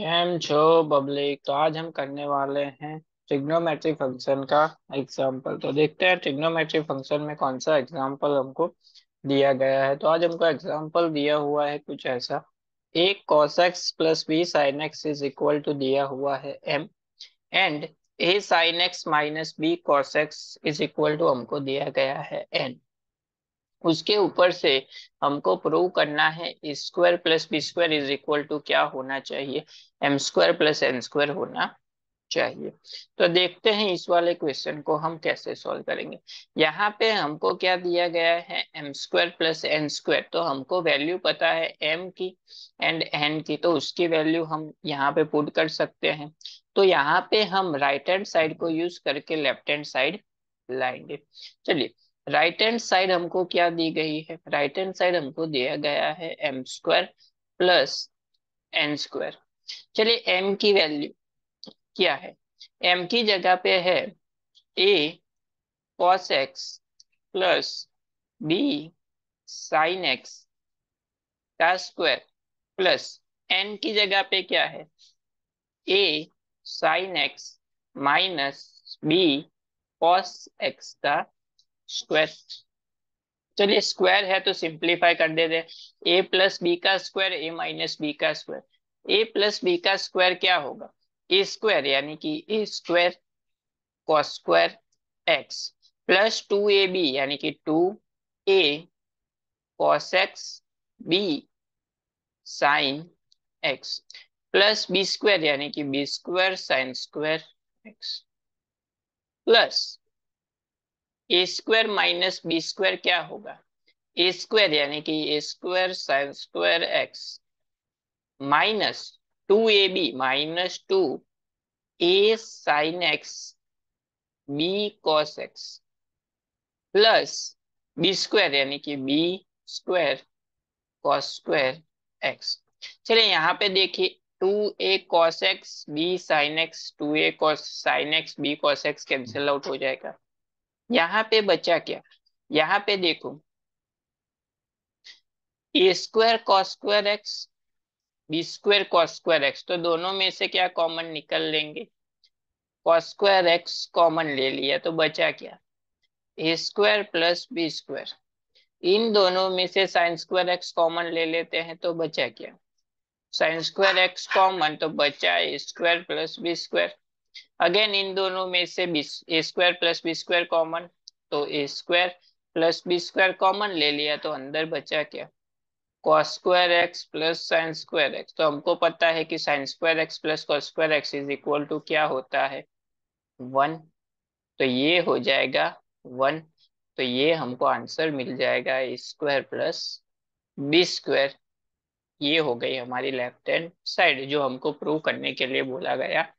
M छो public तो आज हम करने वाले हैं ट्रिग्नोमेट्रिक फंक्शन का एग्जांपल तो देखते हैं ट्रिग्नोमेट्रिक फंक्शन में कौन सा एग्जांपल हमको दिया गया है तो आज हमको एग्जांपल दिया हुआ है कुछ ऐसा एक cos x plus b sine x is equal to दिया हुआ है m and a sine x minus b cos x is equal to हमको दिया गया है एन उसके ऊपर से हमको प्रूव करना है square plus b square is equal to क्या होना चाहिए m square plus n square होना चाहिए तो देखते हैं इस वाले क्वेश्चन को हम कैसे सॉल्व करेंगे यहाँ पे हमको क्या दिया गया है m square plus n square तो हमको वैल्यू पता है एम की एंड एन की तो उसकी वैल्यू हम यहाँ पे पुट कर सकते हैं तो यहाँ पे हम राइट हैंड साइड को यूज करके लेफ्ट हैंड साइड लाएंगे चलिए राइट हैंड साइड हमको क्या दी गई है राइट हैंड साइड हमको दिया गया है m square plus n square चलिए एम की वैल्यू क्या है एम की जगह पे है a cos x plus b sine x का स्क्वायर प्लस एन की जगह पे क्या है a sine x minus b cos x का स्क्वायर चलिए स्क्वायर है तो सिंप्लीफाई कर देते हैं ए प्लस बी का स्क्वायर ए माइनस बी का स्क्वायर ए प्लस बी का स्क्वायर क्या होगा ए स्क्वायर यानी कि a square cos square x plus two a b यानी कि two a cos x b sine x plus b square यानी कि b square sine square x plus a square minus b square क्या होगा a square यानी कि a square sine square x minus two a b minus two a sine x b cos x plus b square यानी कि b square cos square x चलिए यहाँ पे देखिए two a cos x b sine x two a cos sine x b cos x cancel out हो जाएगा यहाँ पे बचा क्या यहाँ पे देखो a square cos square x b square cos square x तो दोनों में से क्या कॉमन निकल लेंगे कॉस स्क्वायर एक्स कॉमन ले लिया तो बचा क्या a square plus b square इन दोनों में से साइन स्क्वायर एक्स कॉमन ले लेते हैं तो बचा क्या साइन स्क्वायर एक्स कॉमन तो बचा a square plus b square again इन दोनों में से a square plus b square common तो a square plus b square common ले लिया तो अंदर बचा क्या cos square x plus sine square x तो हमको पता है कि sine square x plus cos square x is equal to क्या होता है वन तो ये हो जाएगा वन तो ये हमको आंसर मिल जाएगा a square plus b square ये हो गई हमारी लेफ्ट हैंड साइड जो हमको प्रूव करने के लिए बोला गया